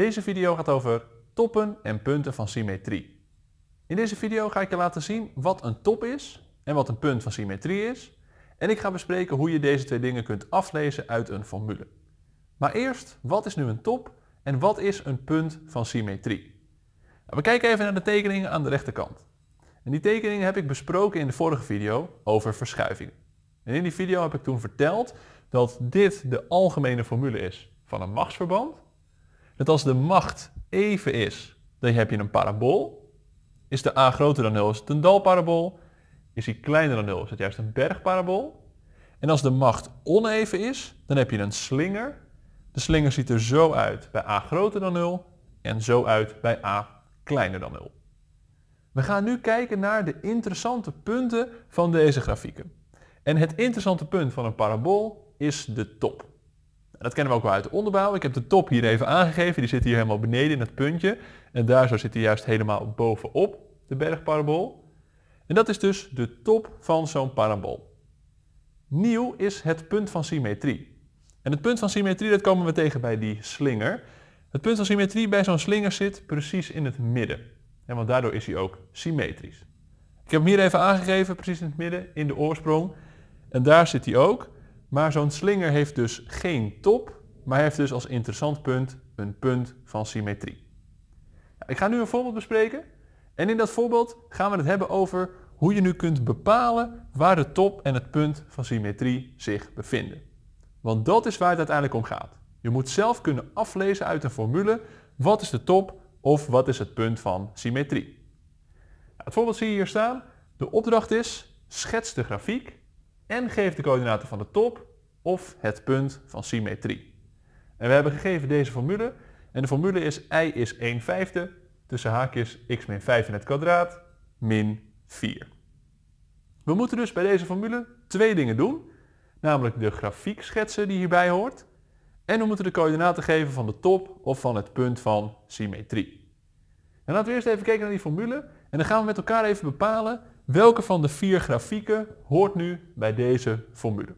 Deze video gaat over toppen en punten van symmetrie. In deze video ga ik je laten zien wat een top is en wat een punt van symmetrie is. En ik ga bespreken hoe je deze twee dingen kunt aflezen uit een formule. Maar eerst, wat is nu een top en wat is een punt van symmetrie? Nou, we kijken even naar de tekeningen aan de rechterkant. En die tekeningen heb ik besproken in de vorige video over verschuivingen. En in die video heb ik toen verteld dat dit de algemene formule is van een machtsverband dat als de macht even is, dan heb je een parabool. Is de a groter dan 0 is het een dalparabool. Is die kleiner dan 0 is het juist een bergparabool. En als de macht oneven is, dan heb je een slinger. De slinger ziet er zo uit bij a groter dan 0 en zo uit bij a kleiner dan 0. We gaan nu kijken naar de interessante punten van deze grafieken. En het interessante punt van een parabool is de top dat kennen we ook wel uit de onderbouw. Ik heb de top hier even aangegeven. Die zit hier helemaal beneden in het puntje. En daar zo zit hij juist helemaal bovenop de bergparabool. En dat is dus de top van zo'n parabool. Nieuw is het punt van symmetrie. En het punt van symmetrie dat komen we tegen bij die slinger. Het punt van symmetrie bij zo'n slinger zit precies in het midden. En want daardoor is hij ook symmetrisch. Ik heb hem hier even aangegeven, precies in het midden, in de oorsprong. En daar zit hij ook. Maar zo'n slinger heeft dus geen top, maar heeft dus als interessant punt een punt van symmetrie. Nou, ik ga nu een voorbeeld bespreken. En in dat voorbeeld gaan we het hebben over hoe je nu kunt bepalen waar de top en het punt van symmetrie zich bevinden. Want dat is waar het uiteindelijk om gaat. Je moet zelf kunnen aflezen uit een formule wat is de top of wat is het punt van symmetrie. Nou, het voorbeeld zie je hier staan. De opdracht is schets de grafiek en geef de coördinaten van de top of het punt van symmetrie. En we hebben gegeven deze formule en de formule is i is 1 vijfde tussen haakjes x min 5 in het kwadraat min 4. We moeten dus bij deze formule twee dingen doen, namelijk de grafiek schetsen die hierbij hoort en we moeten de coördinaten geven van de top of van het punt van symmetrie. En laten we eerst even kijken naar die formule en dan gaan we met elkaar even bepalen Welke van de vier grafieken hoort nu bij deze formule?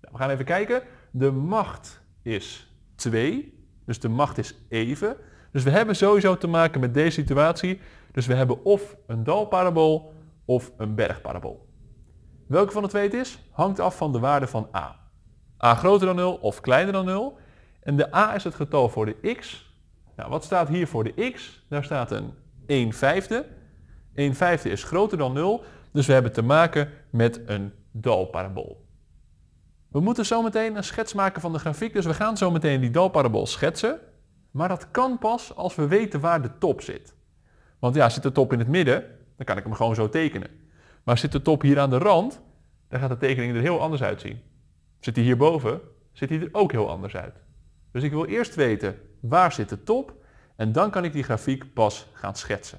Nou, we gaan even kijken. De macht is 2, dus de macht is even. Dus we hebben sowieso te maken met deze situatie. Dus we hebben of een dalparabool of een bergparabool. Welke van de twee het is, hangt af van de waarde van a. a groter dan 0 of kleiner dan 0. En de a is het getal voor de x. Nou, wat staat hier voor de x? Daar staat een 1 vijfde. 1 vijfde is groter dan 0, dus we hebben te maken met een dalparabool. We moeten zo meteen een schets maken van de grafiek, dus we gaan zo meteen die dalparabool schetsen. Maar dat kan pas als we weten waar de top zit. Want ja, zit de top in het midden, dan kan ik hem gewoon zo tekenen. Maar zit de top hier aan de rand, dan gaat de tekening er heel anders uitzien. Zit hij hierboven, zit hij er ook heel anders uit. Dus ik wil eerst weten waar zit de top en dan kan ik die grafiek pas gaan schetsen.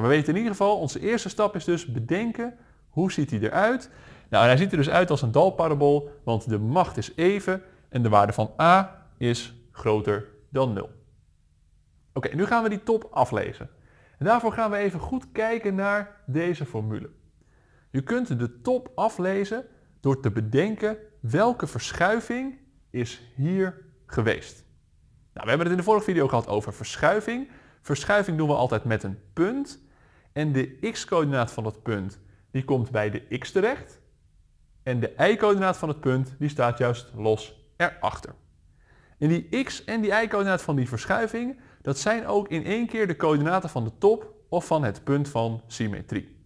Maar we weten in ieder geval, onze eerste stap is dus bedenken hoe ziet hij eruit. Nou, en hij ziet er dus uit als een dalparabool, want de macht is even en de waarde van a is groter dan 0. Oké, nu gaan we die top aflezen. En daarvoor gaan we even goed kijken naar deze formule. Je kunt de top aflezen door te bedenken welke verschuiving is hier geweest. Nou, we hebben het in de vorige video gehad over verschuiving. Verschuiving doen we altijd met een punt. En de x-coördinaat van dat punt, die komt bij de x terecht. En de y-coördinaat van het punt, die staat juist los erachter. En die x en die y-coördinaat van die verschuiving, dat zijn ook in één keer de coördinaten van de top of van het punt van symmetrie.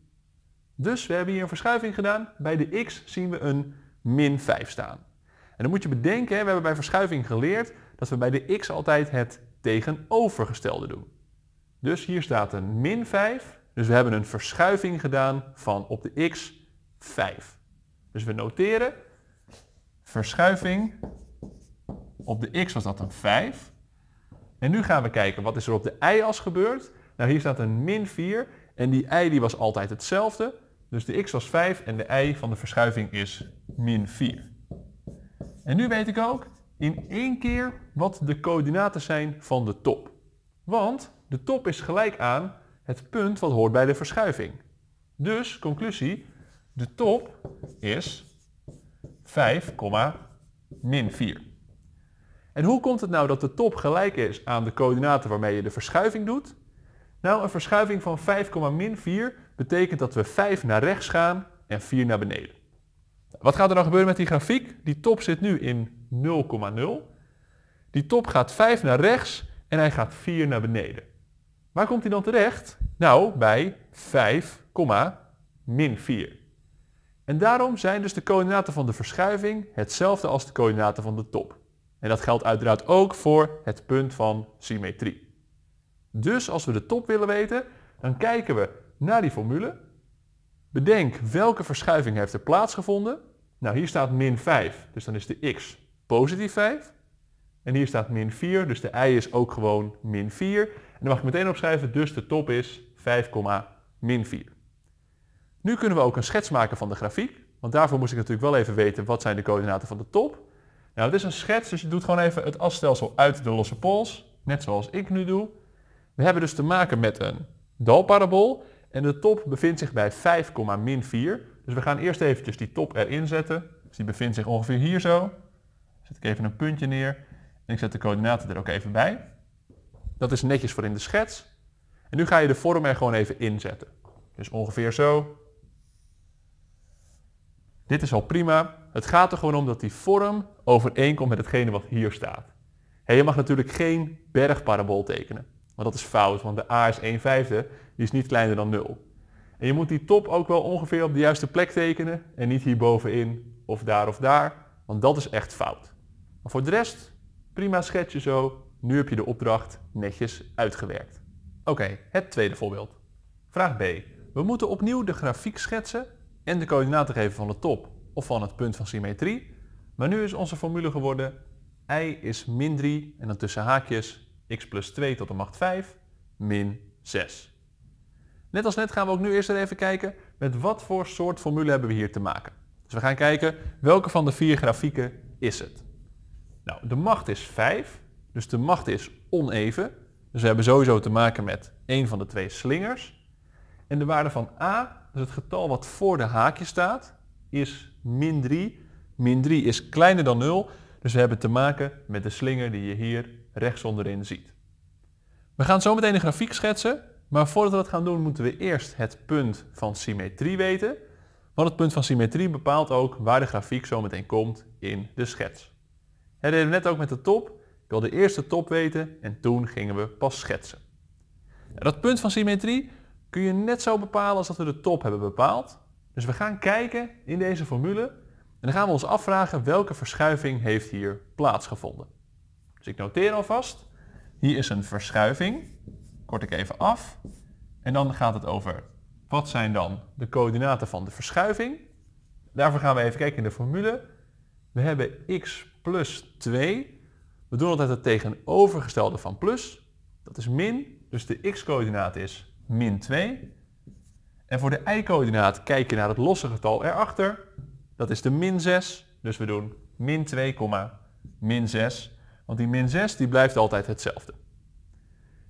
Dus we hebben hier een verschuiving gedaan. Bij de x zien we een min 5 staan. En dan moet je bedenken, we hebben bij verschuiving geleerd dat we bij de x altijd het tegenovergestelde doen. Dus hier staat een min 5 dus we hebben een verschuiving gedaan van op de x 5. Dus we noteren verschuiving op de x was dat een 5. En nu gaan we kijken wat is er op de y-as gebeurd. Nou hier staat een min 4 en die y die was altijd hetzelfde. Dus de x was 5 en de y van de verschuiving is min 4. En nu weet ik ook in één keer wat de coördinaten zijn van de top. Want de top is gelijk aan het punt wat hoort bij de verschuiving. Dus, conclusie, de top is 5, min 4. En hoe komt het nou dat de top gelijk is aan de coördinaten waarmee je de verschuiving doet? Nou, een verschuiving van 5, min 4 betekent dat we 5 naar rechts gaan en 4 naar beneden. Wat gaat er nou gebeuren met die grafiek? Die top zit nu in 0,0. Die top gaat 5 naar rechts en hij gaat 4 naar beneden. Waar komt hij dan terecht? Nou, bij 5, min 4. En daarom zijn dus de coördinaten van de verschuiving hetzelfde als de coördinaten van de top. En dat geldt uiteraard ook voor het punt van symmetrie. Dus als we de top willen weten, dan kijken we naar die formule. Bedenk welke verschuiving heeft er plaatsgevonden. Nou, hier staat min 5, dus dan is de x positief 5. En hier staat min 4, dus de y is ook gewoon min 4. En dan mag ik meteen opschrijven, dus de top is 5, min 4. Nu kunnen we ook een schets maken van de grafiek. Want daarvoor moest ik natuurlijk wel even weten wat zijn de coördinaten van de top. Nou, het is een schets, dus je doet gewoon even het asstelsel uit de losse pols. Net zoals ik nu doe. We hebben dus te maken met een dalparabool. En de top bevindt zich bij 5, min 4. Dus we gaan eerst eventjes die top erin zetten. Dus die bevindt zich ongeveer hier zo. zet ik even een puntje neer ik zet de coördinaten er ook even bij. Dat is netjes voor in de schets. En nu ga je de vorm er gewoon even inzetten. Dus ongeveer zo. Dit is al prima. Het gaat er gewoon om dat die vorm overeenkomt met hetgene wat hier staat. je mag natuurlijk geen bergparabool tekenen. Want dat is fout, want de a is 1 vijfde, die is niet kleiner dan 0. En je moet die top ook wel ongeveer op de juiste plek tekenen en niet hierbovenin of daar of daar, want dat is echt fout. Maar voor de rest Prima schetsje zo, nu heb je de opdracht netjes uitgewerkt. Oké, het tweede voorbeeld. Vraag B. We moeten opnieuw de grafiek schetsen en de coördinaten geven van de top of van het punt van symmetrie. Maar nu is onze formule geworden i is min 3 en dan tussen haakjes x plus 2 tot de macht 5 min 6. Net als net gaan we ook nu eerst even kijken met wat voor soort formule hebben we hier te maken. Dus we gaan kijken welke van de vier grafieken is het. Nou, de macht is 5, dus de macht is oneven. Dus we hebben sowieso te maken met één van de twee slingers. En de waarde van a, dus het getal wat voor de haakje staat, is min 3. Min 3 is kleiner dan 0, dus we hebben te maken met de slinger die je hier rechts onderin ziet. We gaan zo meteen een grafiek schetsen, maar voordat we dat gaan doen moeten we eerst het punt van symmetrie weten. Want het punt van symmetrie bepaalt ook waar de grafiek zo meteen komt in de schets. We deden net ook met de top. Ik wilde eerst de top weten en toen gingen we pas schetsen. En dat punt van symmetrie kun je net zo bepalen als dat we de top hebben bepaald. Dus we gaan kijken in deze formule en dan gaan we ons afvragen welke verschuiving heeft hier plaatsgevonden. Dus ik noteer alvast, hier is een verschuiving, kort ik even af. En dan gaat het over wat zijn dan de coördinaten van de verschuiving. Daarvoor gaan we even kijken in de formule. We hebben x plus 2. We doen altijd het tegenovergestelde van plus. Dat is min, dus de x-coördinaat is min 2. En voor de y-coördinaat kijk je naar het losse getal erachter. Dat is de min 6. Dus we doen min 2, min 6. Want die min 6 die blijft altijd hetzelfde.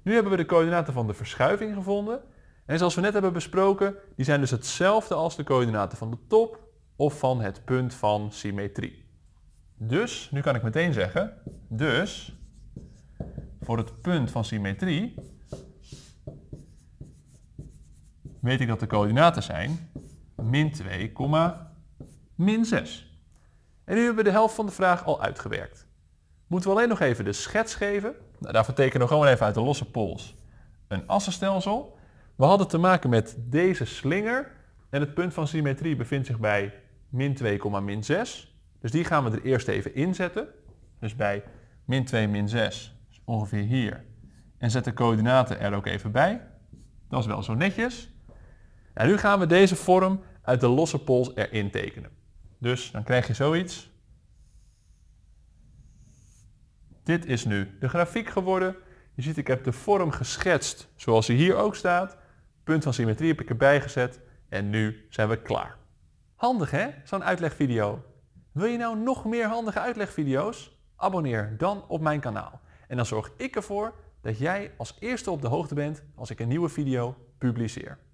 Nu hebben we de coördinaten van de verschuiving gevonden. En zoals we net hebben besproken, die zijn dus hetzelfde als de coördinaten van de top of van het punt van symmetrie. Dus, nu kan ik meteen zeggen, dus voor het punt van symmetrie weet ik dat de coördinaten zijn min 2, min 6. En nu hebben we de helft van de vraag al uitgewerkt. Moeten we alleen nog even de schets geven. Nou, daarvoor tekenen we gewoon even uit de losse pols een assenstelsel. We hadden te maken met deze slinger en het punt van symmetrie bevindt zich bij min 2, min 6. Dus die gaan we er eerst even inzetten. Dus bij min 2, min 6, dus ongeveer hier. En zet de coördinaten er ook even bij. Dat is wel zo netjes. En nu gaan we deze vorm uit de losse pols erin tekenen. Dus dan krijg je zoiets. Dit is nu de grafiek geworden. Je ziet, ik heb de vorm geschetst zoals die hier ook staat. Punt van symmetrie heb ik erbij gezet. En nu zijn we klaar. Handig hè, zo'n uitlegvideo. Wil je nou nog meer handige uitlegvideo's? Abonneer dan op mijn kanaal. En dan zorg ik ervoor dat jij als eerste op de hoogte bent als ik een nieuwe video publiceer.